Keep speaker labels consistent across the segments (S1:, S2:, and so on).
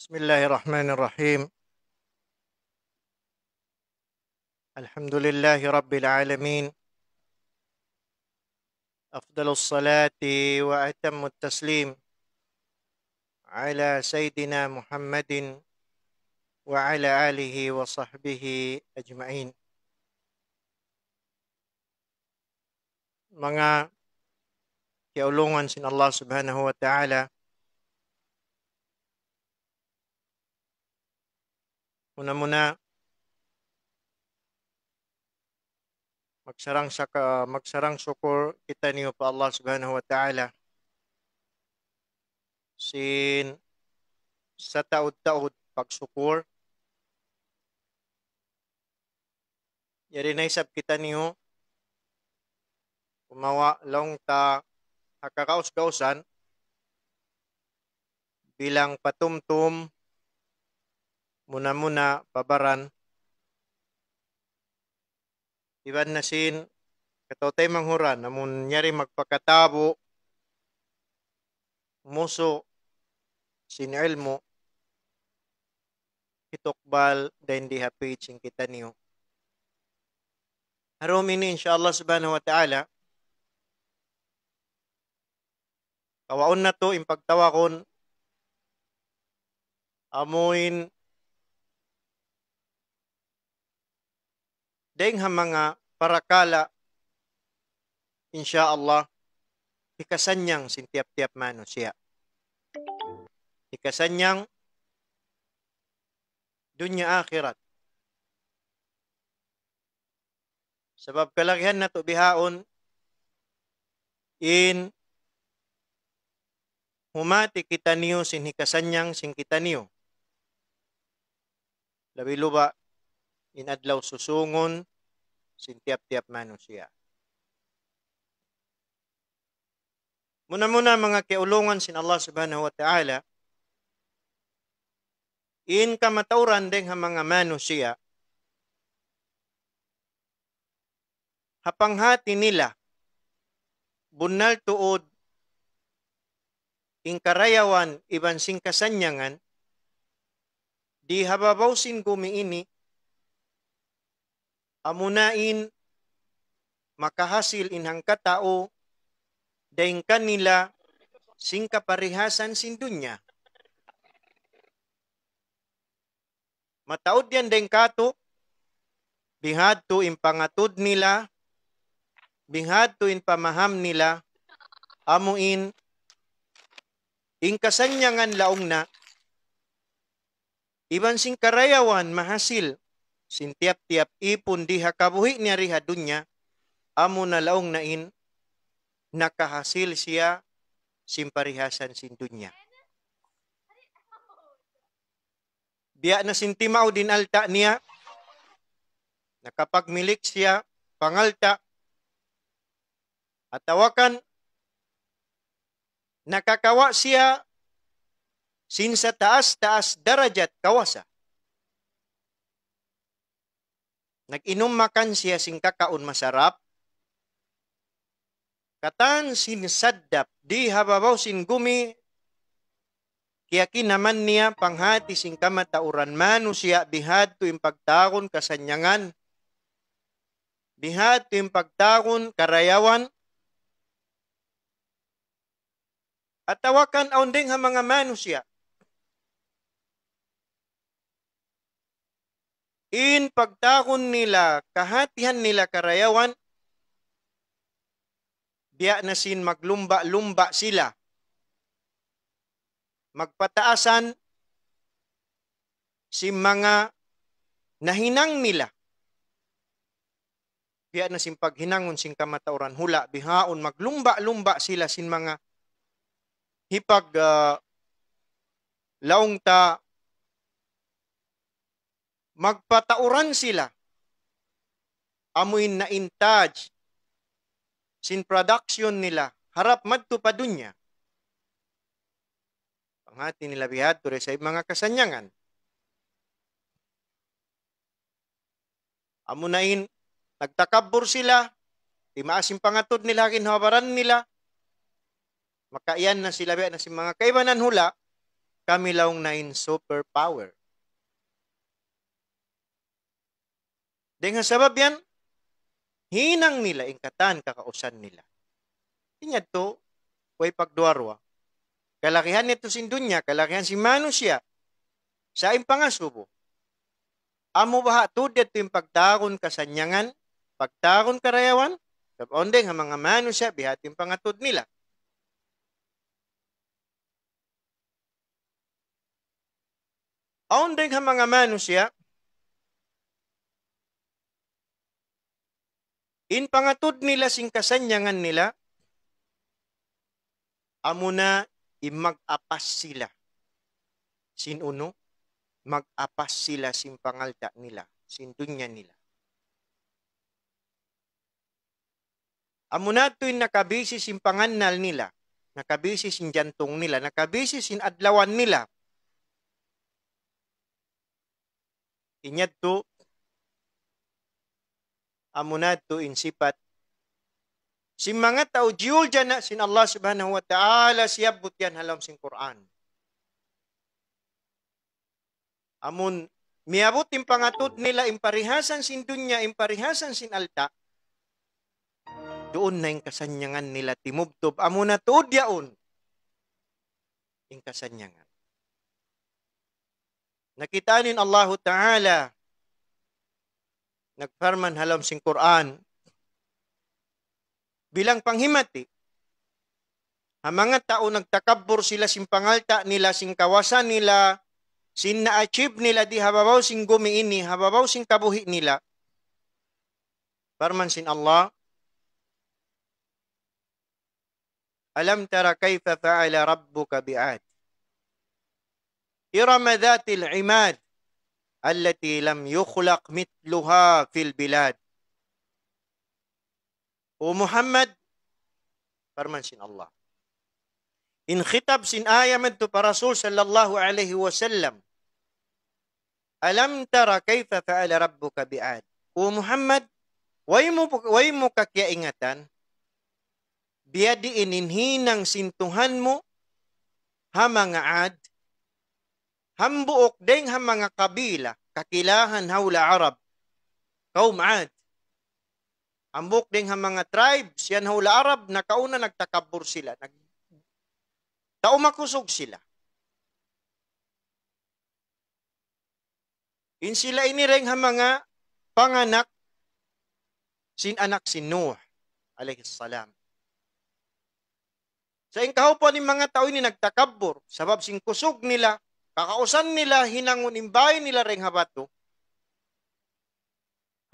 S1: بسم الله الرحمن الرحيم الحمد لله رب العالمين أفضل الصلاة وأتم التسليم على سيدنا محمد وعلى آله وصحبه أجمعين mga kaulungan sin Allah subhanahu wa ta'ala Una muna, magsarang sa magsarang syukur kita niyo pa Allah Subhanahu wa Ta'ala. Sin sa taud-taud pagsukur. Yari na isab kita niyo umawa long ta hakakaus gausan bilang patumtum muna-muna babaran. Iban na sin katotay manghuran namun nyari magpakatabo muso sin ilmo kitokbal dahin di page kita niyo. Harumini insyaAllah subhanahu wa ta'ala kawaon na to impagtawakon amuin deng mga parakala insyaallah ikasanyang sintiap-tiap manusia ikasanyang dunya akhirat sebab kalagihan na to bihaon in humati kita niyo sin hikasanyang sin kita niyo labi luba inadlaw susungon sintiap-tiap manusia. siya. Muna muna mga kiulungan sin Allah subhanahu wa ta'ala in kamatauran ding ha mga manusia, hapanghati nila bunal tuod in karayawan iban kasanyangan, di hababaw sin hababawsin ini, amunain makahasil inhang katao daing kanila sing kaparehasan sin dunya. Mataod yan daing kato, bihad in pangatud nila, bihad in pamaham nila, amuin in kasanyangan laong na, iban sing karayawan mahasil sin tiap-tiap ipon diha kabuhi niya riha dunya amo na laong nain nakahasil siya sin parihasan sin dunya. Biya na sintimaw din alta niya nakapagmilik siya pangalta at tawakan nakakawa siya sin sa taas-taas darajat kawasa Nag-inom makan siya sing kakaon masarap. Katan sin saddap di hababaw sin gumi. Kaya naman niya panghati sing kamatauran manu siya bihad to impagtakon kasanyangan. Bihad to impagtagon karayawan. At tawakan aunding ha mga manu siya in pagtakon nila kahatihan nila karayawan diya na sin maglumba-lumba sila magpataasan si mga nahinang nila biya na sin paghinangon sin kamatauran hula bihaon maglumba-lumba sila sin mga hipag uh, laong magpatauran sila. Amoy na intaj, sin production nila, harap madto pa dunya. Pangati nila bihad to sa mga kasanyangan. Amo na nagtakabur sila, timaasin pangatod nila, kinhabaran nila, makaiyan na sila na si mga kaibanan hula, kami laong nain superpower. Dengan sabab yan, hinang nila ingkatan kakausan nila. Inya to, way pagduarwa. Kalakihan nito sin dunya, kalakihan si manusia, sa impangasubo. Amo baha to dito yung pagtakon kasanyangan, pagtakon karayawan, sabondeng ang mga manusia bihat yung pangatud nila. Aundeng ha mga manusia, In pangatud nila sing kasanyangan nila, amuna na imag-apas sila. Sinuno, mag-apas sila sin pangalda nila, sindunya nila. Amuna na ito'y nakabisi sing panganal nila, nakabisi sing jantong nila, nakabisi sin adlawan nila. Inyad to, amunad to insipat. Si mga tao jul jana sin Allah subhanahu wa ta'ala siya butyan halam sin Quran. Amun miabot im pangatud nila imparihasan sin dunya imparihasan sin alta. Doon na yung kasanyangan nila timubtob amuna tuod yaon. Yung kasanyangan. Nakitanin Allah Ta'ala nagparman halam sing Quran bilang panghimati ang mga tao nagtakabur sila sing pangalta nila sing kawasan nila sin na-achieve nila di hababaw sing gumiini hababaw sing kabuhi nila parman sin Allah Alam tara kayfa fa'ala rabbuka bi'ad Irama dhatil imad التي لم يخلق مثلها في البلاد ومحمد فرمان sin Allah in khitab sin ayaman to para Rasul sallallahu alaihi wasallam alam tara kaifa fa'ala rabbuka bi'ad o Muhammad way mo way mo kakiaingatan biya diinin hinang sintuhan mo ha mga ad Ham buok deng ham mga kabila, kakilahan hawla Arab. Kaum Ad. Ham buok deng ham mga tribes, yan hawla Arab, nakauna nagtakabur sila. Nag... Taumakusog sila. In sila ini reng ham mga panganak, sin anak si Noah alayhi salam. Sa ingkahupan ni mga tao ni nagtakabur, sabab sing kusog nila, Kakausan nila hinangon imbay nila ring habato.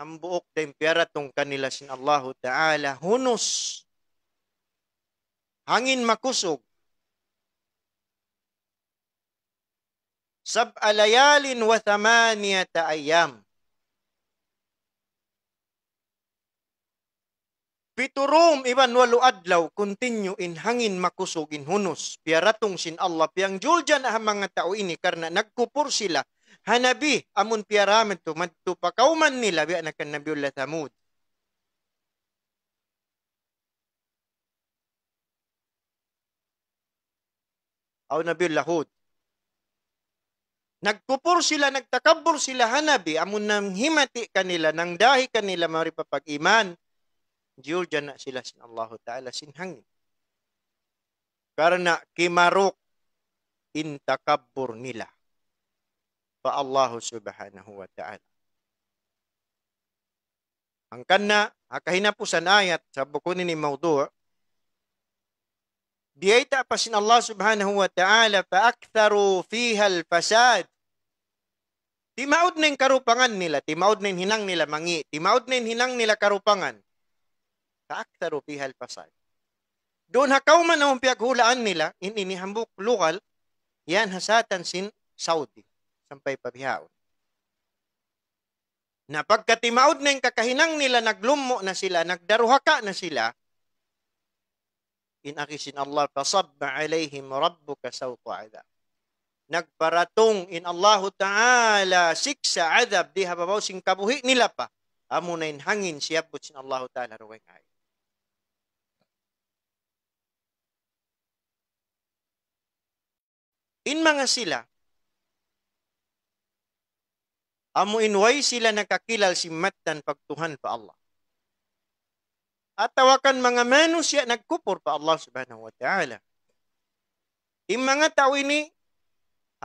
S1: Ang buok da imperatong kanila sin Allahu Ta'ala hunos. Hangin makusog. Sab alayalin wa thamaniyata ayam. Piturum iban walu adlaw continue in hangin makusog in hunos. Piyaratong sin Allah piyang juljan ang mga tao ini karna nagkupor sila. Hanabi amun piyaramen to madto pakauman nila biya nakan nabiyullah Thamud. Aw nabiyullah Hud. Nagkupor sila, nagtakabur sila hanabi amun nang himati kanila nang dahi kanila maripapag-iman Diyo na sila sin Allah Ta'ala sin sinhangin. Karena kimaruk in intakabur nila Fa Allah Subhanahu wa Ta'ala. Ang kanna, akahinapusan ayat sa bukunin ni Maudu' Diayta pa sin Allah subhanahu wa ta'ala fa aktharu fiha al-fasad. Timaud nin karupangan nila, timaud nin hinang nila mangi, timaud nin hinang nila karupangan kaaktaru bihal fasad. Doon hakaw man ang piaghulaan nila, in inihambok lokal, yan hasatan sin Saudi, sampay pabihaon. Na pagkatimaod na kakahinang nila, naglummo na sila, nagdaruhaka na sila, inakisin Allah, fasabba alayhim rabbuka sawto adab. Nagparatong in Allah Ta'ala siksa adab, di hababaw sing kabuhi nila pa. Amo na hangin siyabot sin Allah Ta'ala ruweng ay. in mga sila, amo inway sila nakakilal si Matan pagtuhan pa Allah. At tawakan mga manu siya nagkupor pa Allah subhanahu wa ta'ala. in mga tao ini,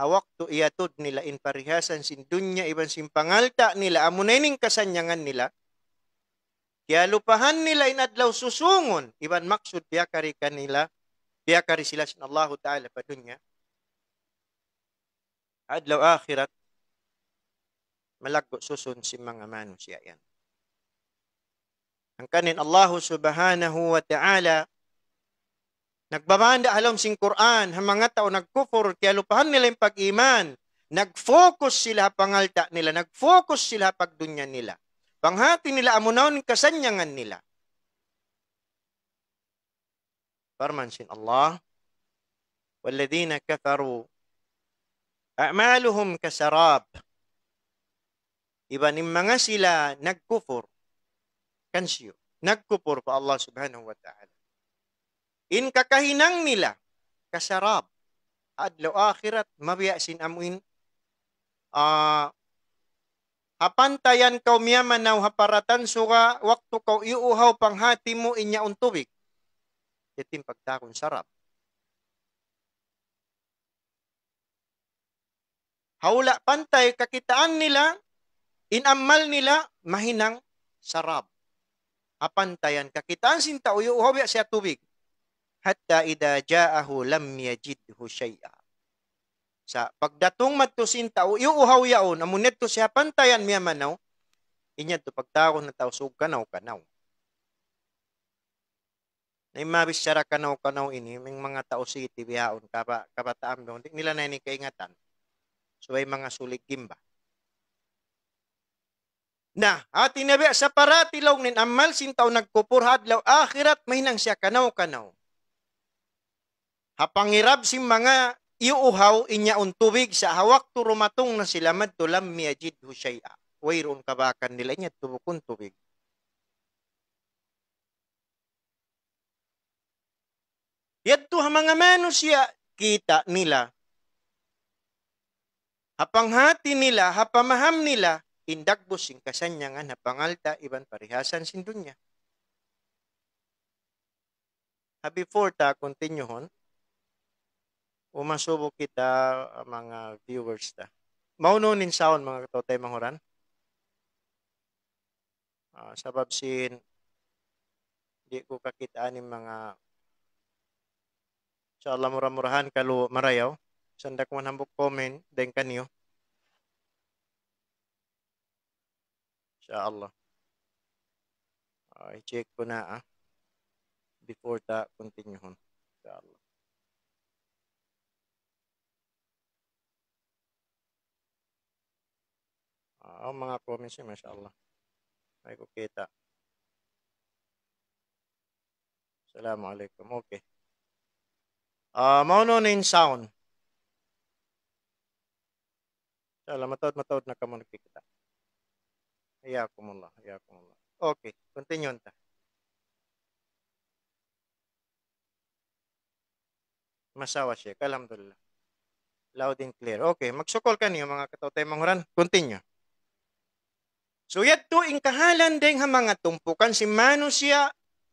S1: awak to nila in parihasan dunya iban sin pangalta nila amo na ining kasanyangan nila. Kaya lupahan nila inadlaw susungon iban maksud biyakari kanila biyakari sila sin Allah ta'ala pa dunya adlaw akhirat malagko susun si mga manusya yan. Ang kanin Allah subhanahu wa ta'ala nagbabanda alam sing Quran ang mga tao nagkufur kaya lupahan nila yung pag-iman. Nag-focus sila pangalta nila, nag-focus sila pagdunya nila. Panghati nila amunaon kasanyangan nila. Parman sin Allah, والذين كفروا A'maluhum kasarab. Ibanim mga sila nagkufur. Kansyo. Nagkufur pa Allah subhanahu wa ta'ala. In kakahinang nila, kasarab. Adlaw akhirat, mabiyasin amuin. Uh, Hapantayan kau miya manaw haparatan suka waktu kau iuhaw panghati mo inya untubig. Itim pagtakon sarap. Haula pantay kakitaan nila, inammal nila, mahinang sarab. Apantayan kakitaan sinta uyo uhawi siya tubig. Hatta ida jaahu lam yajidhu shay'a. Sa pagdatong madto sinta uyo uhawi yaon, amunet to siya pantayan miya manaw, inya to pagtao na tao kanaw kanaw. Nay mabis sara kanaw kanaw ini, ming mga tao city bihaon kaba kabataan do, nila na ni kaingatan So ay mga sulit gimba. Na, at tinabi sa paratilaw nin amal sintaw law akhirat mahinang siya kanaw-kanaw. Hapangirab si mga iuhaw inya untubig sa hawak turumatong na sila madtulam miyajid husay'a. Wayroon kabakan nila inya tubukon tubig. Yadto ha mga manusia kita nila Hapanghati nila, hapamaham nila, indagbos sing kasanyangan hapangalta iban parihasan sin dunya. Habi for ta continuehon. Umasubok kita ah, mga viewers ta. Mauno nin saon mga katotay manghuran. Uh, ah, sabab sin di ko kakitaan ng mga sa Allah murah-murahan kalu marayaw. Sandak man hambok comment then kanyo. Inshallah. Ah, I check ko na ah. Before ta continue hon. Inshallah. Ah, oh, mga comments niya, mashallah. May kukita. Assalamu alaikum. Okay. Uh, ah, mauno na yung sound. Inshallah, matawad-matawad na kamo nagkikita. Iyakumullah, iyakumullah. Okay, continue ta. Masawa siya, alhamdulillah. Loud and clear. Okay, magsukol ka niyo mga katautay manguran. Continue. So yet yadto ing kahalan deng ha mga tumpukan si manusia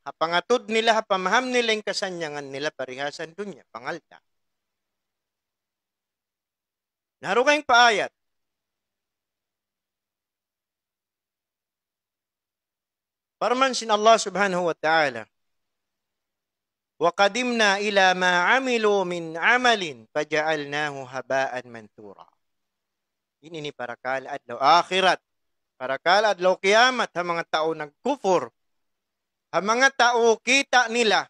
S1: hapangatod nila hapamaham nila ing kasanyangan nila parihasan dunya pangalta. Naro kayong paayat. sin Allah subhanahu wa ta'ala. Wa وَقَدِمْنَا ila ma amilu min amalin فَجَعَلْنَاهُ haba'an mantura. Ini ni para kalad daw akhirat. Para kalad daw kiamat ang mga tao nagkufur. Ang mga tao kita nila.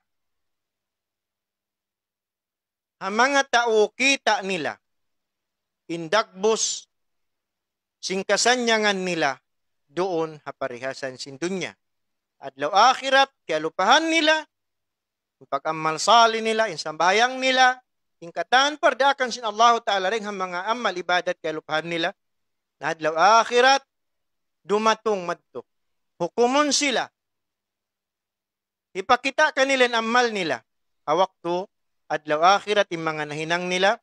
S1: Ang mga tao kita nila. Indakbos singkasanyangan nila doon haparihasan dunya adlaw akhirat kalupahan nila pag-amal sali nila in bayang nila ingkatan pardakan sin Allah taala ring ang mga amal ibadat kalupahan nila na adlaw akhirat dumatong madto hukumon sila ipakita kanila ang amal nila awakto adlaw akhirat im mga nahinang nila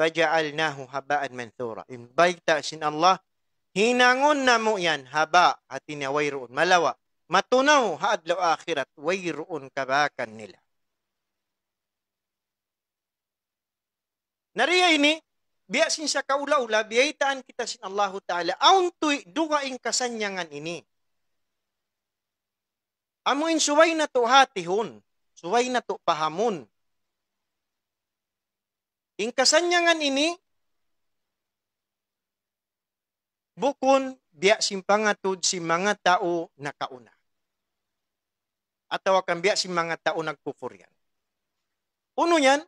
S1: faja'alnahu haba'an manthura imbayta sin Allah hinangon na mo yan haba at inaway roon malawa matunaw haadlaw akhirat wayroon kabakan nila. Nariya ini, biyasin sa kaula-ula, biyaitaan kita sin Allahu Ta'ala, aun tuy dugaing kasanyangan ini. Amuin suway na to hatihon, suway na to pahamon. Ing kasanyangan ini, bukon biya simpangatod si mga tao na kauna at tawa kambya si mga tao nagkufur Uno yan,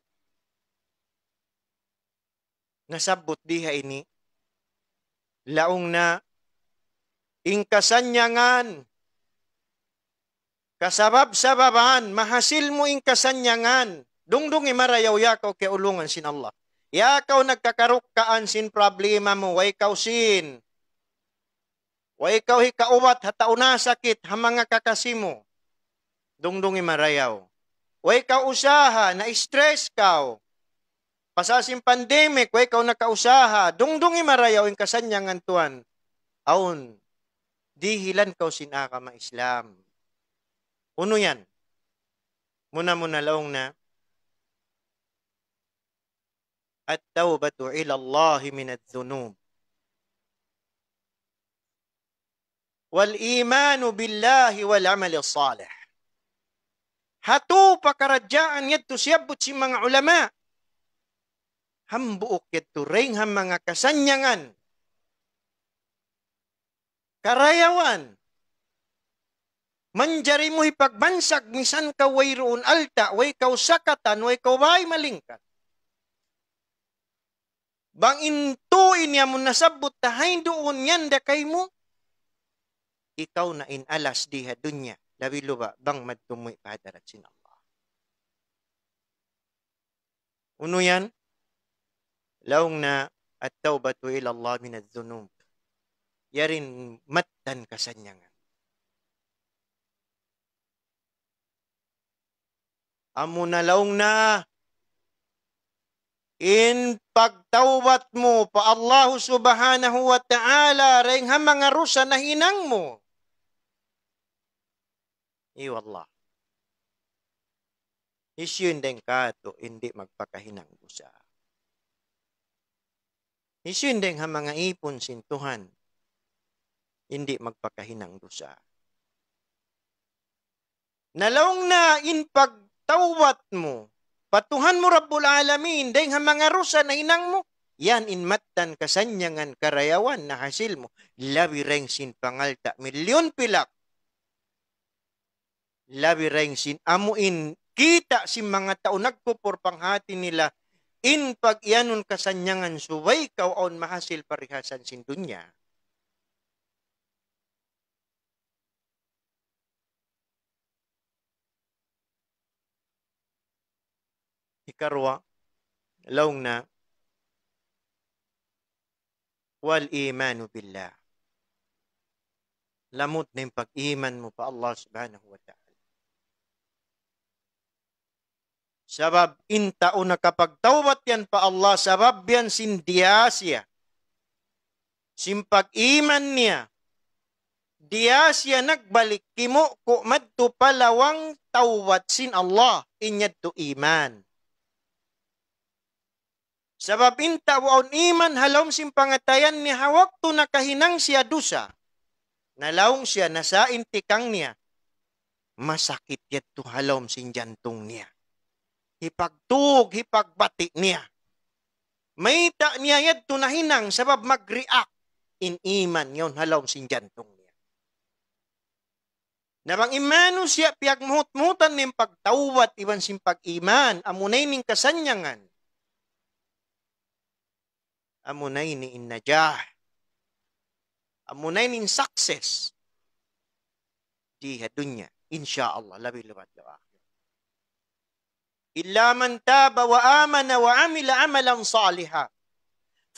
S1: nasabot diha ini, laong na ingkasanyangan, kasabab-sababan, mahasil mo ingkasanyangan, dungdung imarayaw yakaw kay ulungan sin Allah. Yakaw nagkakarukkaan sin problema mo, way kaw sin. Way kaw hikaubat, na sakit, ha mga kakasimo dungdungi marayaw. Way usaha, na-stress ka. Pasasim pandemic, way kau nakausaha, dungdungi marayaw in kasanyang tuan. Aun, dihilan kau sinaka ma-Islam. Uno yan. Muna-muna laong na, at tawbatu ila Allah min dhunub Wal imanu billahi wal amal salih. Hatu pakarajaan yad to siyabot si mga ulama. Hambuok yad to reng ha mga kasanyangan. Karayawan. Manjari mo ipagbansag misan ka way alta, way sakatan, way bay malingkat. Bang intuin niya mo nasabot tahay doon yan da kay mo. Ikaw na inalas diha dunya labiluba bang madtumuy padarat sinallah. Uno yan, laong na at taubatu ila Allah min adzunub. Yarin matan kasanyangan. Amo na laong na in pagtawbat mo pa Allah subhanahu wa ta'ala ring mga rusa na hinang mo eh, wala. Allah. Isyundeng ka to hindi magpakahinanggo siya. Isyundeng ha mga ipon sintuhan, hindi magpakahinang siya. Nalong na in pagtawat mo, patuhan mo Rabbul Alamin, dahil ha mga rusa na inang mo, yan in matan kasanyangan karayawan na hasil mo. Labi reng sin pangalta. Milyon pilak labi sin amuin kita si mga tao nagpupor panghati nila in pagyanon kasanyangan suway kaw on mahasil parihasan sin dunya. Ikarwa, laong na, wal imanu billah. Lamot na yung pag-iman mo pa Allah subhanahu wa ta'ala. Sabab in tao nakapagtawbat yan pa Allah, sabab yan sindiya siya. Simpag-iman niya. Diya siya nagbalik kimo ko madto palawang tawbat sin Allah inyad to iman. Sabab in tawaon iman halom sim ni hawak to nakahinang siya dusa. Nalaong siya nasa intikang niya. Masakit yat to halom sin jantung niya hipagtug, hipagbati niya. May ta niya yad tunahinang sabab mag-react in iman yon halaw sinjantong niya. Nabang imano siya piyag muhut-muhutan ng pagtawat iban sin pag-iman, amunay ning kasanyangan. Amunay ni innajah. Amunay ning success. Di hadunya, insya Allah, labi-labat-labat. إلا من تاب وآمن وعمل عملا صالحا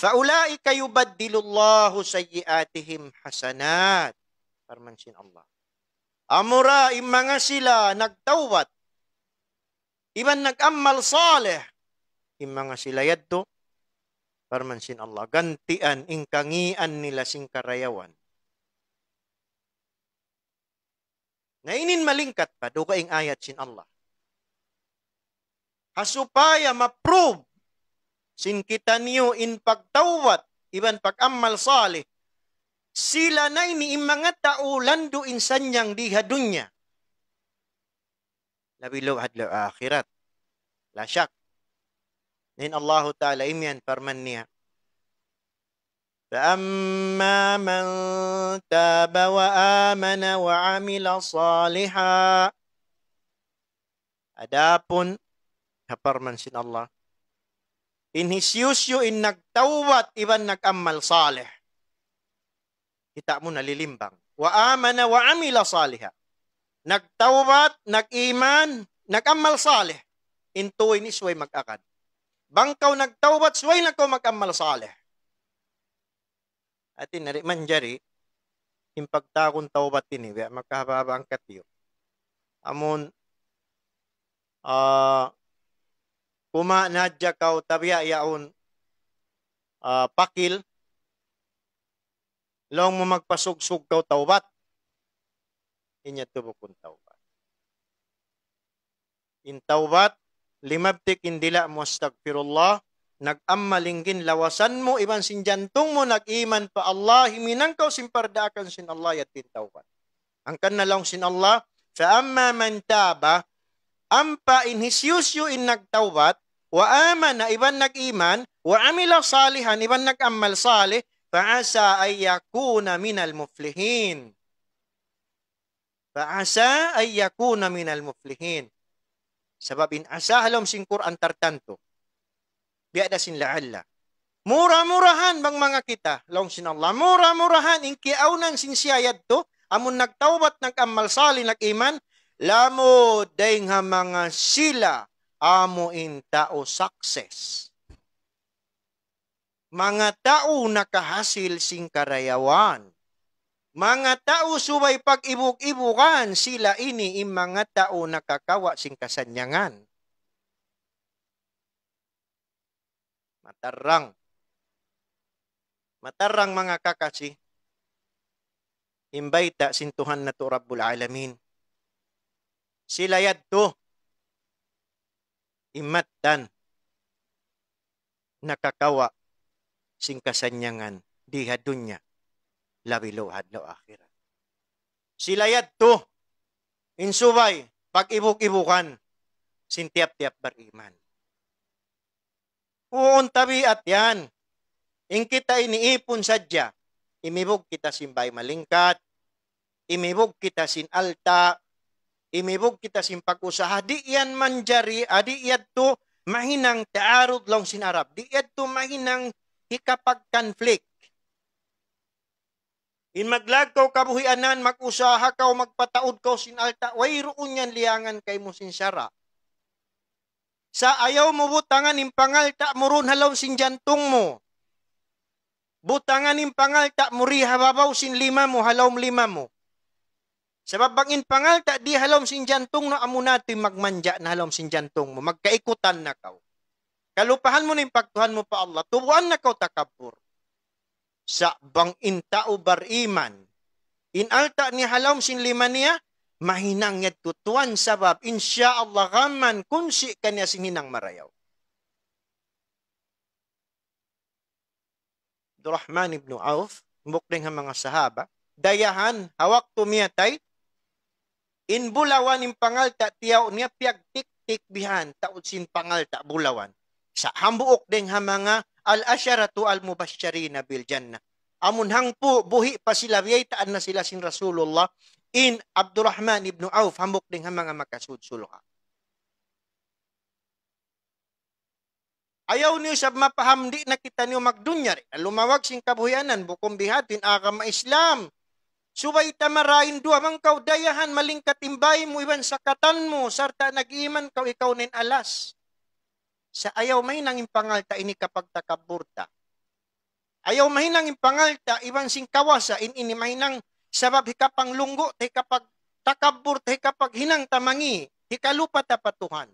S1: فأولئك يبدل الله سيئاتهم حسنات Parmansin Allah. Amura yung mga sila nagtawat. Iban nag-ammal salih. Yung mga sila yaddo. Parmansin Allah. Gantian, ingkangian nila sing karayawan. Nainin malingkat pa, do kaing ayat sin Allah. Hasupaya ah, ma-prove sin kita niyo in pagtawat iban pag salih. Sila na ini mga tao lando insan yang dihadunya. Labilaw hadlo akhirat. La syak. Nin Allah Ta'ala imyan parman niya. فأما من تاب wa وعمل صالحا Adapun haparman sin Allah. In his use in nagtawat iban nagammal salih. Kita mo nalilimbang. Wa amana wa amila saliha. Nagtawat, nag-iman, nagammal salih. Intuoy ni suway mag-akad. Bangkaw nagtawat, sway na ko mag-amal salih. Atin nari manjari, impagtakon tawbat ini, magkahababa ang katiyo. Amon, ah, uh, kuma najja kau tabia yaun uh, ah, pakil long mo magpasugsug kau tawbat inya tubukon tawbat in tawbat limabtik indila mo astagfirullah nagammalingin lawasan mo iban sinjantong mo nagiman pa Allah himinang kau simpardaakan sin Allah yatin tawbat ang kan sin Allah fa amma man taba Ampa in his yusyo in nagtawbat, wa amana iban nag-iman, wa amila salihan iban nag-amal salih, fa'asa ay yakuna minal muflihin. Fa'asa ay yakuna minal muflihin. Sebab in asahalom singkur antar tanto. Biadasin la'alla. Mura-murahan bang mga kita, long sin Allah. Mura-murahan in kiaw ng sinsiyayad to, amun nagtawbat, nag-amal sali, nag-iman, Lamo day nga mga sila amo in tao success. Mga tao nakahasil sing karayawan. Mga tao subay pag ibuk-ibukan sila ini im mga tao nakakawa sing kasanyangan. Matarang. Matarang mga kakasi. Imbayta sintuhan na to Rabbul Alamin sila yadto imatdan nakakawa sing kasanyangan diha dunya labilo hadlo akhira sila yadto insubay pag ibuk-ibukan sintiap-tiap bariman uon tabi at yan ing kita iniipon sadya imibog kita simbay malingkat imibog kita sin alta imibog kita simpag-usa di yan man jari adi yadto mahinang taarud long sinarap di yadto mahinang hikapag conflict In maglagkaw kabuhianan, magusaha usaha ka o magpataod ka sinalta, way yan liangan kay mo sinsara. Sa ayaw mo butangan impangal pangalta, murun halaw sin jantong mo. Butangan impangal pangalta, muri hababaw sin lima mo, halaw lima mo. Sa babangin pangalta, di halom sin sinjantong no amo natin magmanja na halom sin sinjantong mo. Magkaikutan na kaw. Kalupahan mo na impaktuhan mo pa Allah. Tubuan na kaw takabur. Sa bang bangin tao In alta ni halom sinlima niya, mahinang yad tutuan sabab insya Allah kaman kunsi kanya sin hinang marayaw. Abdurrahman ibn Auf, mukling ang mga sahaba, dayahan, hawak tumiyatay, In bulawan in pangalta tiyaw niya piagtik-tik bihan tausin pangalta bulawan. Sa hambuok ding hamanga al asharatu al mubassyarina bil janna. Amun hangpo buhi pa sila biyaytaan na sila sin Rasulullah in Abdurrahman ibn Auf hambok ding hamanga makasudsuloha. Ayaw niyo sa mapahamdi na kita niyo magdunyari. Lumawag sing kabuhianan, bukumbihatin, aga ma-Islam. Subay tamarain duha mang dayahan maling katimbay mo iban sa katan mo sarta nagiman kau ikaw nin alas. Sa ayaw may nang impangalta ini kapag takaburta. Ayaw may nang impangalta iban sing kawasa in ini may nang sabab hikapang lunggo te kapag takabur te kapag hinang tamangi hikalupa ta patuhan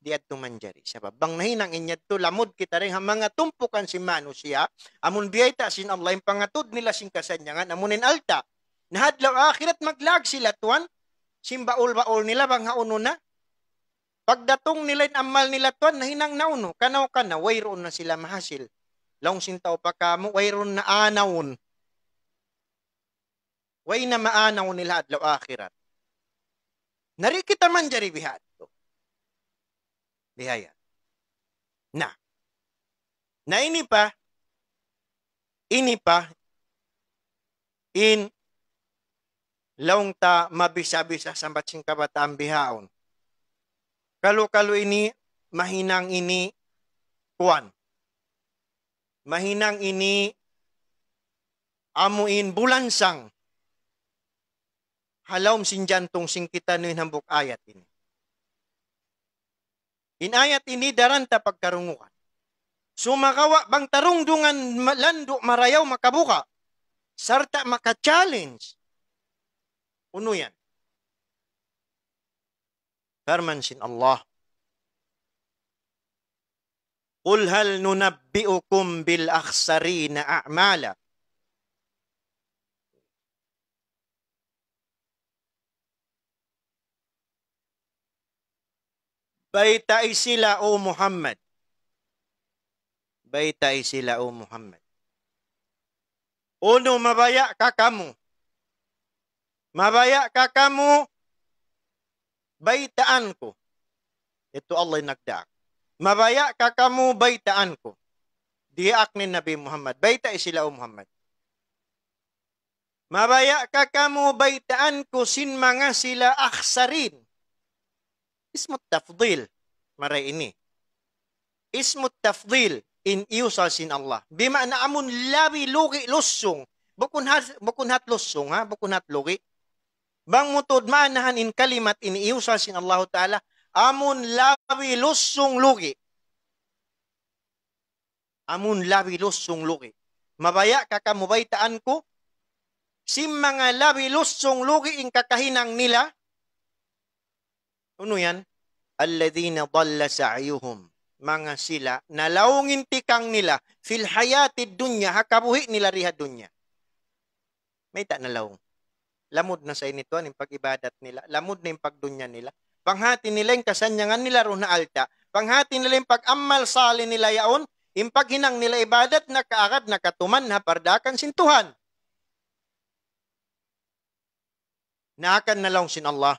S1: di at tumanjari. Sa babang nahinang inyad to, lamod kita rin, mga tumpukan si Manu siya, amun biyay ta, sin Allah, yung pangatud nila sing kasanyangan, amunin alta, nahadlaw ah, akhirat maglag sila tuan, simbaul baol nila, bang hauno na, pagdatong nila in amal nila tuan, nahinang nauno, kanaw-kanaw, wayroon na sila mahasil. long sintaw pa ka mo, wayroon na anawon. Way na maanaw nila adlaw akhirat. Narikita man jari bihat nihaya. Iya. Nah, nah ini pa, ini pa, in ta mabisa-bisa sambat singkabataan bihaon. kalau kalau ini, mahinang ini, kuan. Mahinang ini, amuin bulansang. Halaw sinjantong singkita nun hambuk ayat ini. Inayat ini daranta pagkarungukan. Sumakawa bang tarungdungan lando marayaw makabuka. Sarta maka-challenge. Uno yan. Permansin Allah. Qul hal nunabbi'ukum bil akhsarina a'mala Baita isila o Muhammad. Baita isila o Muhammad. Uno mabayak ka kamu. Mabayak ka kamu baitaanku. Itu Allah yang nagdaak. Mabayak ka kamu baitaanku. Diak ni Nabi Muhammad. Baita isila o Muhammad. Mabaya ka kamu baitaanku sin mga sila aksarin. اسم التفضيل maray ini اسم التفضيل in iusal sin Allah bima na amun labi lugi lusong bukun hat lusong ha bukun hat luki bang mutod manahan in kalimat in iusal sin Allah taala amun labi lusong luki amun labi lusong luki mabaya kakamubaytaan ko si mga labi lusong luki in kakahinang nila ano yan? Alladhina dalla sa'yuhum. Mga sila, nalawngin tikang nila, fil hayati dunya, hakabuhi nila riha dunya. May ta nalawng. Lamod na sa inito ang pag-ibadat nila. Lamod na yung pagdunya nila. Panghati nila yung kasanyangan nila ro na alta. Panghati nila yung pag-ammal sali nila yaon. Impaghinang nila ibadat na kaagad na katuman pardakan sintuhan. Naakan na sin Allah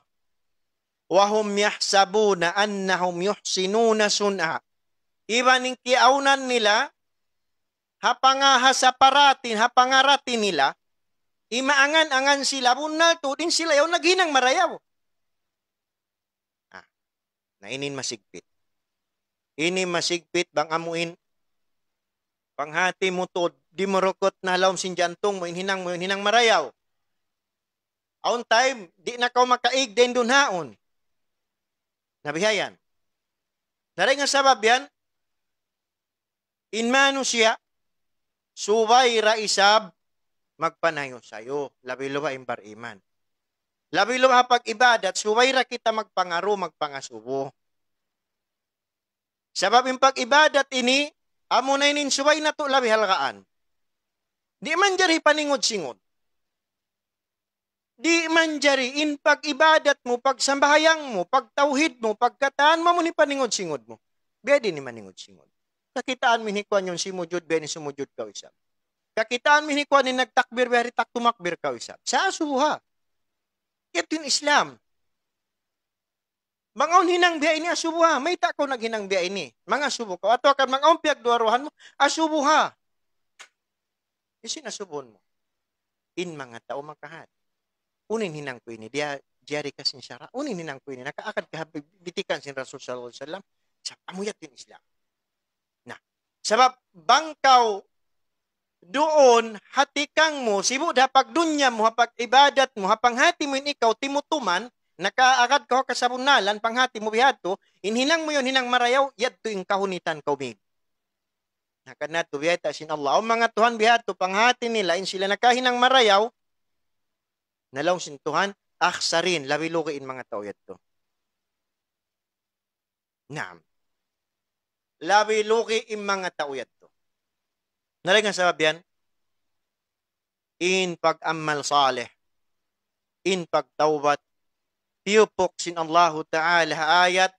S1: wahum yahsabuna annahum yuhsinuna sun'a. Ibaning kiaunan nila, hapangahasaparatin, hapangaratin nila, imaangan-angan sila, bunal to din sila, yaw naghinang marayaw. Ah, nainin masigpit. Ini masigpit bang amuin, panghati mo to, di marukot na halawang sinjantong mo, inhinang mo, inhinang marayaw. Aon time, di na kao makaig den dun haon nabihayan. Dari nga sabab yan, inmano siya, subay isab, magpanayo sayo. Labiluha imbar iman. Labiluha pag ibadat, subay ra kita magpangaro, magpangasubo. Sabab yung pag ibadat ini, amo na inin subay na to labihalgaan. Di man jari paningod-singod. Di man jari in pag-ibadat mo, pagsambahayang mo, pagtauhid mo, pagkataan mo mo ni paningod-singod mo. Bedi ni maningod-singod. Kakitaan mi ni kwan yon si mujud beni sumujud ka isab. Kakitaan mi ni kwan ni nagtakbir beri tak tumakbir ka isab. Sa asuha. Ito yung Islam. Mangaon hinang biya ini asubuha. May tako naghinang biya ini. Mga subo ko. Ato akan mangaon piyag duwaruhan mo. Asubuha. Isin asubon mo. In mga tao makahat unin hinangkoy ni dia diari ka sin syara unin hinangkoy ni nakaakad ka bitikan sin Rasul sallallahu alaihi wasallam sa amuyat din Islam. Na sabab bangkaw doon hatikang mo sibo dapat dunya mo hapag ibadat mo hapang hati mo in ikaw timutuman nakaagad ka ka sabunalan panghati mo biadto inhinang mo yon hinang marayaw yadto ing kahunitan ka ubig nakanato biyata sin Allah o mga tuhan biadto panghati nila in sila nakahinang marayaw nalong sintuhan, aksarin, lawilukiin mga tao yato. Naam. Lawilukiin mga tao yato. Nalang ang sabab yan? In pag-amal salih, in pagtawbat, piyupok sin Allahu Ta'ala ayat,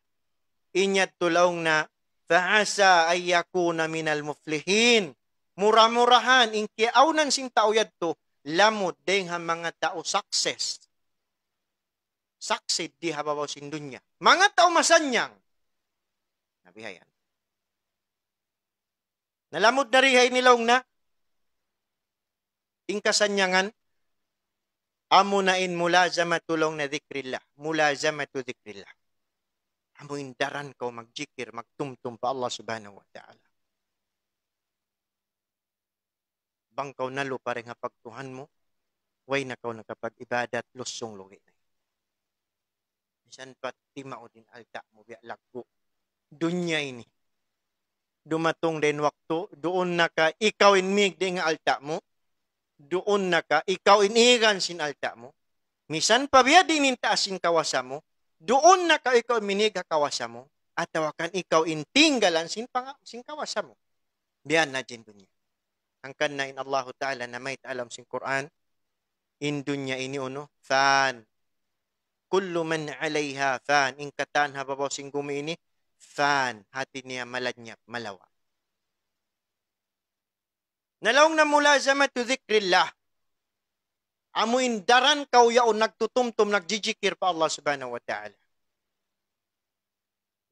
S1: inyat tulong na, fa'asa ay yakuna minal muflihin, Muramurahan, murahan inkiaunan sing tauyad to, lamod ding ha mga tao success. Succeed di hababaw sing dunya. Mga tao masanyang. Nabihayan. Nalamod na rihay nilong na ing kasanyangan amunain mula sa matulong na dikrillah, mula sa matu dikrillah. Amuin daran ko magjikir, magtumtum pa Allah subhanahu wa ta'ala. bangkaw na pare nga pagtuhan mo, way na kaw nakapag-ibadat lusong lugi na. Bisan pa ti din alta mo biya lagko. Dunya ini. Dumatong din wakto, doon na ka ikaw inmig din nga alta mo. Doon na ka ikaw inigan sin alta mo. Misan pa biya din intaasin kawasa mo. Doon na ka ikaw minig kawasa mo. At tawakan ikaw tinggalan sin, pang, sin kawasa mo. Biyan na din dunya ang na in Allahu Ta'ala na may taalam sing Quran, in dunya ini uno, than. Kullu man alayha fan in Ingkatan hababaw sing gumi ini, than. Hati niya malanyap, malawa. Nalawang na mula sa matu matudhikrillah. Amuin daran kau yaon nagtutumtum, nagjijikir pa Allah subhanahu wa ta'ala.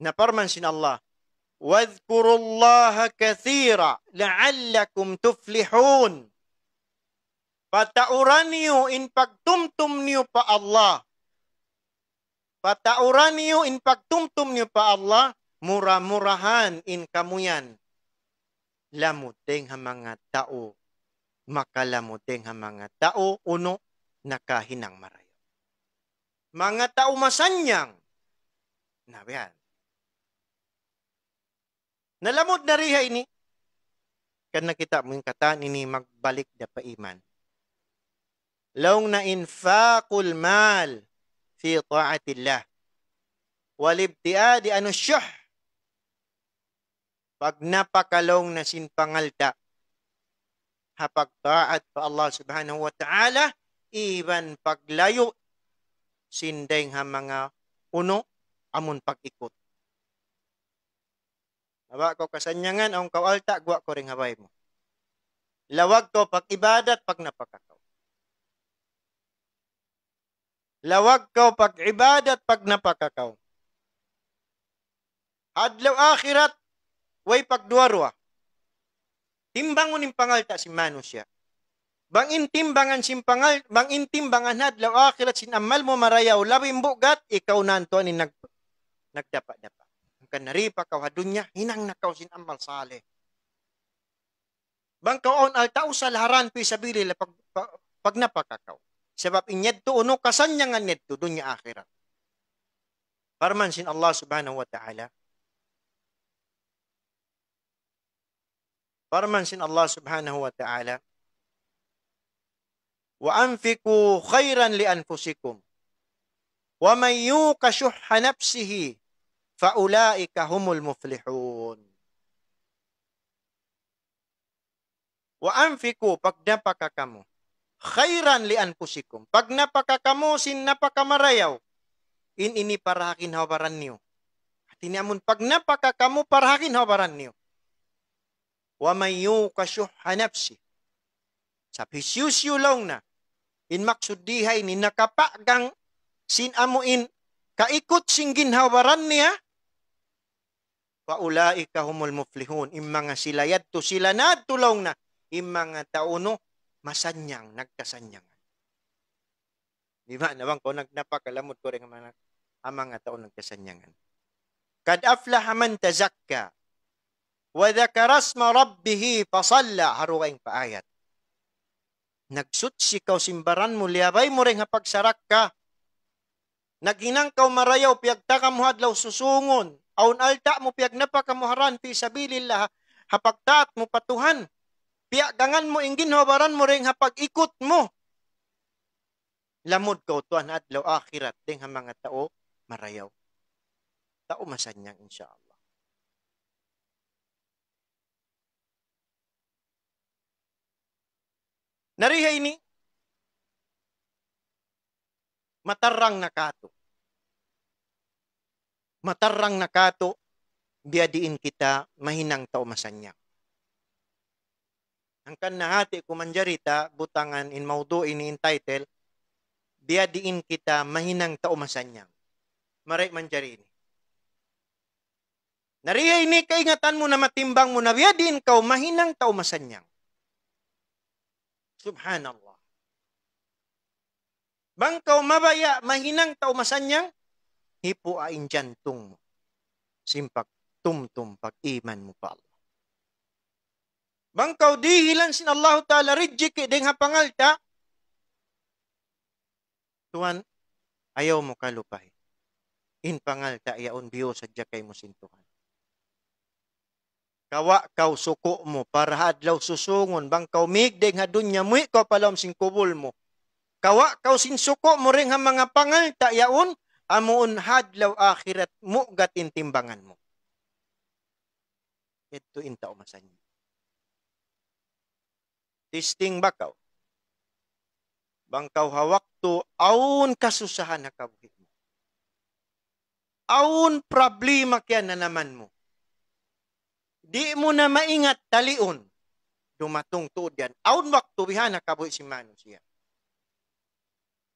S1: na parman sin Allah, واذكروا الله كثيرا لعلكم تفلحون Patauran niyo in pagtumtum niyo pa Allah. Patauran niyo in pagtumtum niyo pa Allah, mura-murahan in kamuyan. Lamuteng ha mga tao. Makalamuteng ha mga tao, uno, nakahinang marayo. Mga tao masanyang. Nabihan. Nalamod na rihay ini. Kan nakita mo yung kata ni magbalik da pa iman. Law na infaqul mal fi ta'atillah wal ibtiadi ano syuh pag napakalong na sinpangalta hapag taat pa Allah subhanahu wa ta'ala iban paglayo sindeng ha mga uno amon pagikot Hawa ko kasanyangan, ang kawalta, guwa ko ring haway mo. Lawag ko pag ibadat, pag napakakaw. Lawag ko pag ibadat, pag napakakaw. Adlaw akhirat, way pag pagduwarwa. Timbangon ng pangalta si mano Bang Bangin timbangan sin pangal, bang bangin timbangan hadlaw akhirat sin amal mo marayaw labi bugat, ikaw nanto ni nag nagdapa-dapa kanaripa kaw hadunya hinang nakaw sin amal sale. Bangkaon al tao sa laharan pi sabili la pag, pag, pag napakakaw. Sebab inyad to uno kasanya nga ned to dunya akhirat. Parman sin Allah subhanahu wa ta'ala. Parman sin Allah subhanahu wa ta'ala. Wa anfiku khairan li anfusikum. ومن يوق شح نفسه faulaika humul muflihun. Wa anfiku pagnapaka kamu. Khairan li anfusikum. Pagnapaka kamu sinnapaka marayaw. In ini para hawaran niyo. Tini amun pagnapaka kamu para hawaran niyo. Wa man yuqa syuhha nafsi. Sabi siu-siu long na. In maksud dihay ni nakapagang sin amuin kaikut singgin hawaran niya wa ulaika humul muflihun imma nga sila yadto sila nadtulong na imma nga taono masanyang nagkasanyang di ba nawang ko nagnapakalamot ko rin ang mga ang mga taon nagkasanyangan kad aflaha man tazakka wa dhakara asma rabbih fasalla haruwang paayat nagsutsi ka simbaran mo liabay mo rin hapagsarak ka naginang ka marayaw piyagtaka mo hadlaw susungon aun alda mo piag napakamuharan fi sabilillah hapagdat mo patuhan. Piagangan mo ingin habaran mo ring hapag-ikot mo. Lamod ko tuan adlaw akhirat ding ha mga tao marayaw. Tao masanyang insyaallah. Narihay ni matarang nakato matarang nakato, biyadiin kita, mahinang taumasanyak. Ang kanahati kumanjarita, butangan in maudo ini in title, biyadiin kita, mahinang taumasanyak. Maray manjarini. Nariya ini kaingatan mo na matimbang mo na biyadiin kau, mahinang taumasanyang. Subhanallah. Bangkaw mabaya, mahinang taumasanyang, hipo a dyan tung simpak tumtum pag iman mo pa Allah. Bangkaw di sin Allah Ta'ala rijik ding hapangalta. Tuan, ayaw mo kalupay. In pangalta iyaon biyo sa jakay mo sintuhan. Kawa kaw suko mo para hadlaw susungon bangkaw migdeng hadunya mo ikaw palom sing kubol mo. Kawa kaw sinsuko mo ring ha mga pangalta iyaon amun hadlaw akhirat mo gatin timbangan mo. Ito inta umasan niyo. Tisting bakaw. Bangkaw hawak to aun kasusahan na kabuhit mo. Aun problema kaya na naman mo. Di mo na maingat taliun Dumatong to diyan. Aun wakto bihan na kabuhit si Manu siya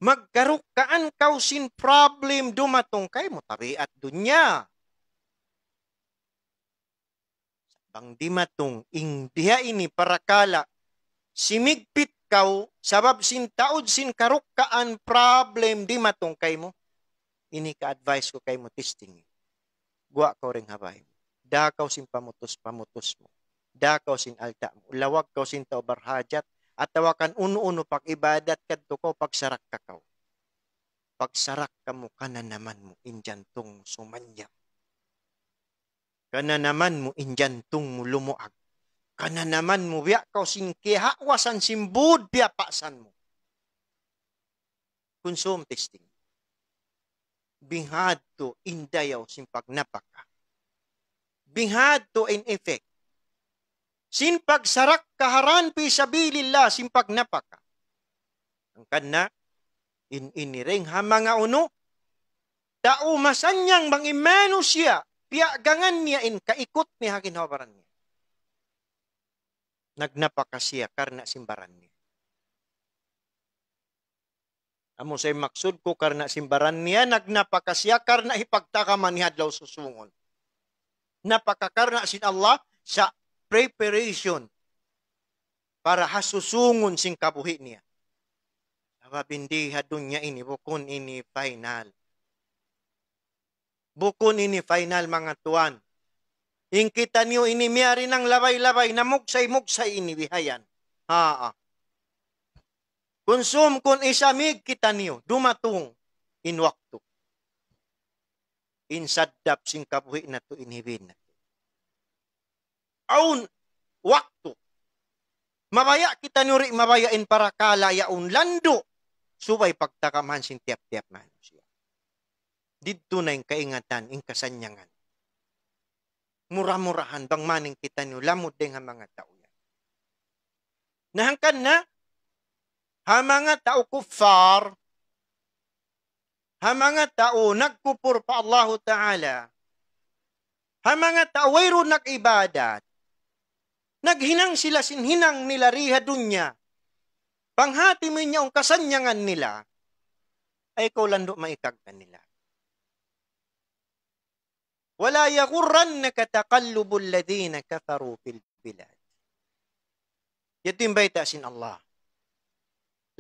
S1: magkaruk kaan kausin problem dumatong kay mo tabi at dunya. Bang di matong ingdiha ini para kala simigpit kaw sabab sin taud sin karuk kaan problem di matong kay mo. Ini ka advice ko kay mo testing. Gua ko ring habay. Da kaw sin pamutos pamutos mo. Da kaw sin alta mo. Lawag kaw sin tao barhajat at tawakan uno-uno pag ibadat kadto ko pagsarak kakaw. Pagsarak kamo kana naman mo indyan tong sumanyam. Kana naman mo indyan tong mulumuag. Kana naman mo biya kaw singkiha wasan simbud biya pasan mo. Consume testing. Binghad to indayaw sing pagnapaka. Binghad to in effect sin pagsarak kaharan pi sabilillah sin pagnapaka. Ang kanna in iniring hamanga uno tao masanyang bang imano siya piagangan niya in kaikot ni hakin habaran niya. Nagnapaka siya karna simbaran niya. Amo say maksud ko karna simbaran niya nagnapaka siya karna hipagtaka man ni hadlaw susungon. Napakakarna sin Allah sa preparation para hasusungon sing kabuhi niya. Nababindi hadun niya ini, bukon ini final. Bukon ini final mga tuan. Ing kita niyo ini miyari ng labay-labay na mugsay-mugsay ini bihayan. Haa. Konsum kun isamig kita niyo, dumatong inwakto. Insaddap sing kabuhi na to inhibin na aun waktu. Mabaya kita nuri mabayain para kalayaon lando. Subay pagtakaman sin tiap-tiap man siya. Didto na yung kaingatan, yung kasanyangan. Mura-murahan bang maning kita nyo, lamod din ang mga tao yan. Nahangkan na, ha mga tao kuffar, ha mga tao nagkupur pa Allah Ta'ala, ha mga tao wayro nag-ibadat, Naghinang sila sinhinang nila riha dunya. Panghati mo niya ang kasanyangan nila, ay ikaw lang maitag na nila. Wala yakurrannaka taqallubul ladina kafaru fil bilad. Ito yung sin Allah.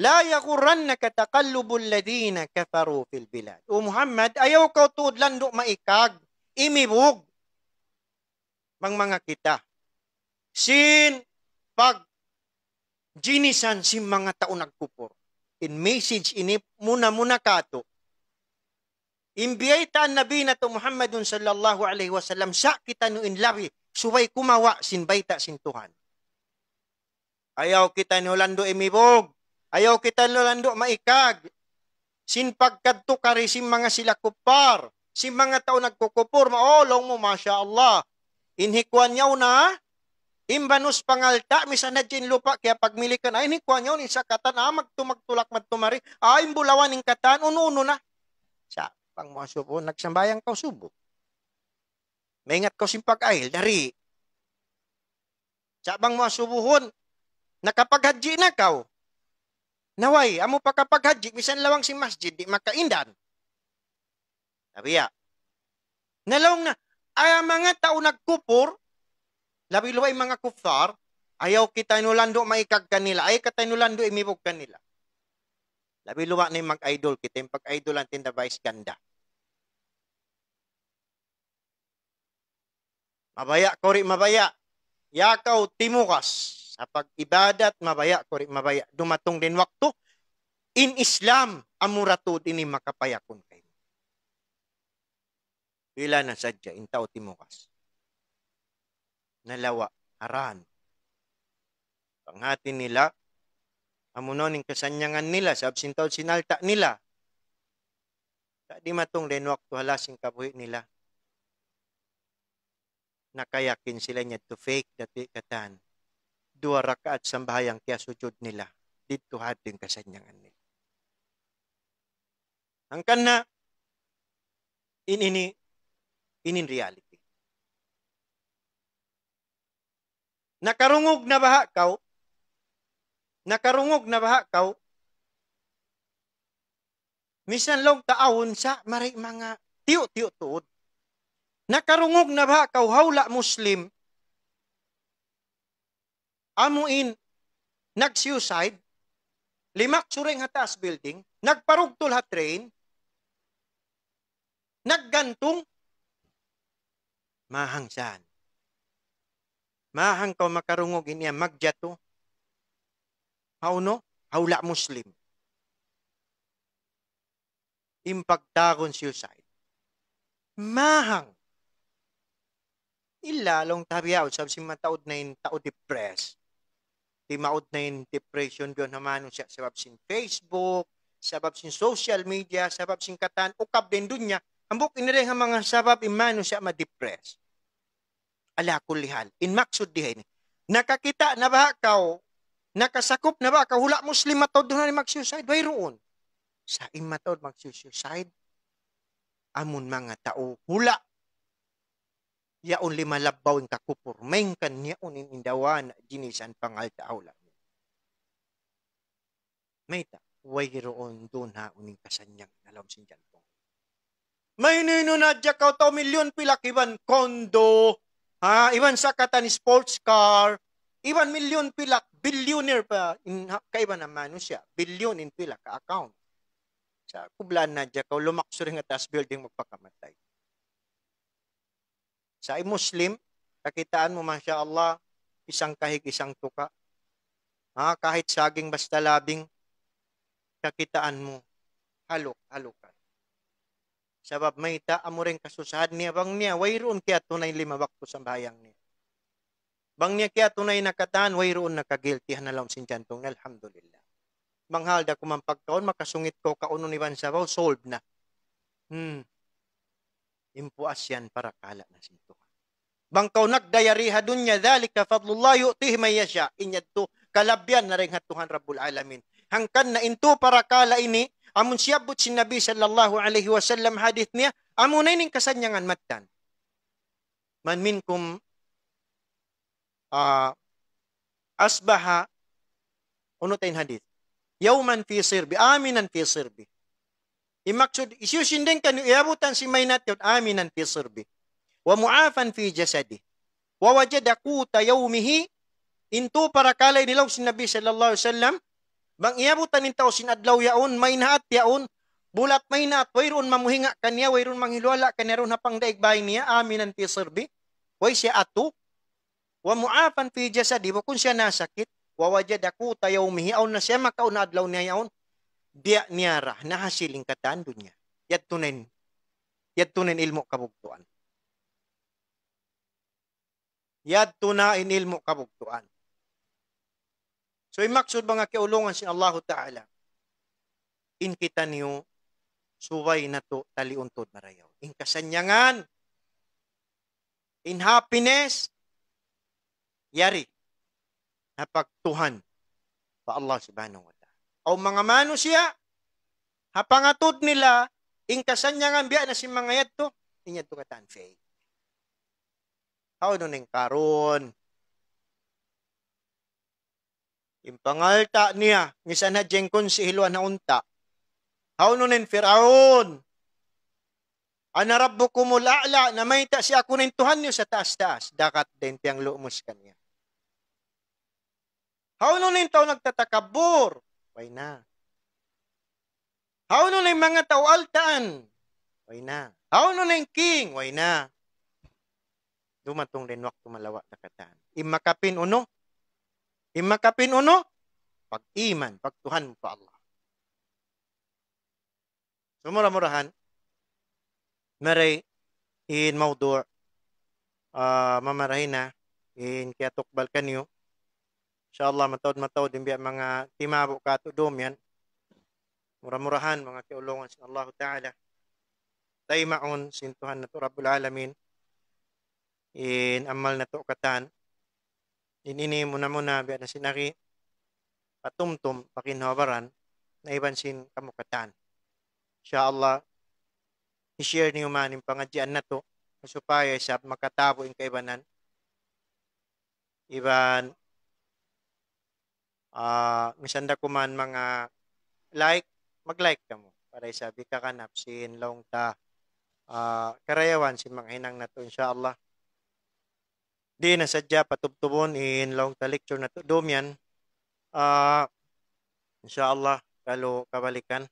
S1: La yakurrannaka taqallubul ladina kafaru fil bilad. O Muhammad, ayaw ka tuod lando maikag, imibug, mang mga kita. Sin pag ginisan si mga tao nagkupor. In message ini muna muna kato. Imbiyayta ang nabi na to Muhammadun sallallahu alaihi wasallam sa kita no inlawi suway kumawa sin baita sin Tuhan. Ayaw kita ni Holando emibog. Ayaw kita ni Holando maikag. Sin pagkadto kari sin mga sila kupar. Sin mga tao nagkukupor. Maolong mo, Masya Allah. Inhikwan niyaw na Imbanus pangalta, misana dyan lupa, kaya pagmili ka na, ini kwa nyo, ni sa katan, ah, magtumagtulak, magtumari, ah, imbulawan ng katan, uno-uno na. Sa pang mga subo, nagsambayang ka subo. Maingat ko simpag ahil, dari. Sa bang mga subuhon, nakapaghadji na kaw. Naway, amo pa kapaghadji, misan lawang si masjid, di makaindan. Sabi ya, nalawang na, ay ah, mga tao nagkupor, Labi luway mga kufar, ayaw kita inulando maikag kanila, ay kita inulando imibog kanila. Labi luwa na yung mag-idol kita, yung pag-idol natin na vice ganda. Mabaya, kori mabaya. Yakaw, timukas. Sa pag-ibadat, mabaya, kori mabaya. Dumatong din waktu. In Islam, amuratud ini makapayakon kayo. Bila na sadya, intaw timukas nalawa aran. Panghatin nila, amunon ning kasanyangan nila, sa absintaw sinalta nila. Sa di matong denwak tuhalas ang kabuhi nila. Nakayakin sila niya to fake dati katan. Dua rakaat sambahayang kaya sujud nila. Dito hatin kasanyangan nila. Ang kana, in, ini, in, in reality. Nakarungog na baha kau? Nakarungog na baha kau? Misan long taawon sa mari mga tiyo-tiyo tuod. Nakarungog na baha kau hawla Muslim? Amuin nag-suicide? Limak suring hataas building? Nagparugtol ha train? Naggantong? Mahang saan? Mahang kau makarungog inya magjato. Hauno, haula Muslim. Impactagon suicide. Mahang. Ilalong tabiaw, sabi si mataod na in tao depressed. Di maod na in depression yun naman siya sabab sin Facebook, sabab sin social media, sabab sin katan, ukab din dun niya. Ambok inirin ang mga sabab imano siya ma-depress ala kullihan. In maksud ini. Nakakita na ba kau? Nakasakop na ba kaw? Hula Muslim matod na ni mag-suicide. Way roon. Sa matod mag-suicide. Amon mga tao. Hula. Ya only labaw ang kakupur. Main niya in indawan. Jinisan pangal taawla. May ta. Way roon doon ha uning kasanyang nalaw sinjan po. May nino na dyan milyon pila kiban kondo Ha, ah, iban sa katan sports car, iban milyon pilak, billionaire pa in kaiba naman siya, billion in pilak account. Sa kublan na dia ka lumakso rin atas building magpakamatay. Sa Muslim, kakitaan mo man siya Allah, isang kahig isang tuka. Ha, kahit saging basta labing kakitaan mo halok halokan sabab may ta taamuring kasusahad niya bang niya wayroon kaya tunay lima wakto sa bayang niya. Bang niya kaya tunay nakataan wayroon nakagiltihan na lang sinjantong alhamdulillah. Manghal da kumang pagkaon makasungit ko kauno ni Bansabaw solved na. Hmm. Impuas yan para kala na sinto. Bang kau nagdayariha dunya dhalika fadlullah yu'tihi may yasha inyadto kalabyan na ring hatuhan rabbul alamin. Hangkan na into para kala ini Amun siyabut si Nabi sallallahu alaihi wasallam niya, Amun ini kasanyangan matan. Man minkum uh, asbaha unutain hadith. Yauman fi sirbi, aminan fi sirbi. Imaksud, isyusindin kan iabutan ya si mainat yun, aminan fi sirbi. Wa mu'afan fi jasadi. Wa wajada quta yaumihi intu para kalay nilaw si Nabi sallallahu alaihi wasallam Bang iabutan nin tao sinadlaw yaon, may naat yaon, bulat may naat, wayroon mamuhinga kanya, wayroon manghiluala kanya ron hapang daigbay niya, amin ang tisirbi. Way siya ato, wa muafan fi jasa di kun siya nasakit, wawajad ako tayaw mihiaw na siya makauna adlaw niya yaon, diya niyara, nahasiling kataan dunya. Yad tunin, yad tunin ilmo kabugtuan. Yad tuna in ilmo kabugtuan. So, yung maksud mga kiulungan si Allahu Ta'ala, in kita niyo, suway na to taliuntod na rayaw. In kasanyangan, in happiness, yari, napagtuhan pa Allah subhanahu wa ta'ala. O mga mano hapangatod nila, in kasanyangan biya na si mga yad to, inyad to kataan faith. How nun karon, Impangalta niya, misan na jengkon si hiluan na unta. Haununin Firaon. Ana rabbukumul a'la na may ta si ako ng Tuhan niyo sa taas-taas. Dakat din tiyang luumos kanya. Haununin tao nagtatakabur. Way na. Haununin mga tao altaan. Way na. Haununin king. Way na. Dumatong rin wakto malawa na kataan. Imakapin uno, Imakapin uno, pag-iman, pagtuhan mo pa Allah. So mura-murahan, maray in maudur, uh, ah, mamarahin na, in kaya tukbal kanyo, insyaAllah matawad-matawad din biya mga timabo ka tudom yan, mura-murahan mga kiulungan sa Allah Ta'ala. Tay maon sintuhan na to Rabbul Alamin. In amal na to katan dinini mo na muna biya na sinaki patumtum pakinhabaran na ibansin kamukatan. Inshallah, i-share niyo man yung pangadyan na to masupaya sa makatabo yung kaibanan. Iban, uh, misanda ko man mga like, mag-like ka mo para isabi ka kanap sin long ta uh, karayawan sin mga hinang na to inshallah di nasadya patubtubon in long ta lecture na to domyan uh, ah, inshallah kalo kabalikan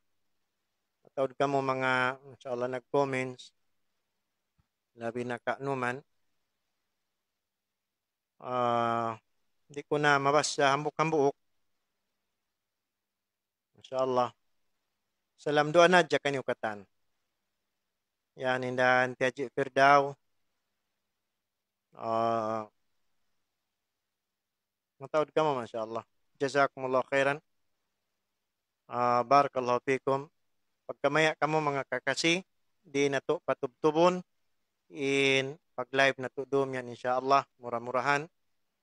S1: tawad ka mo mga inshallah nag comments labi na kaanuman uh, ah, hindi ko na mabasa hambuk-hambuok inshallah salam doa na dyan kanyo katan yan indahan firdaw matawad ah, kamo masyaallah jazakumullah khairan uh, barakallahu fikum pagkamaya kamo mga kakasi di nato patubtubon in pag live nato doom yan insyaallah mura-murahan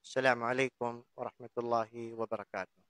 S1: assalamualaikum warahmatullahi wabarakatuh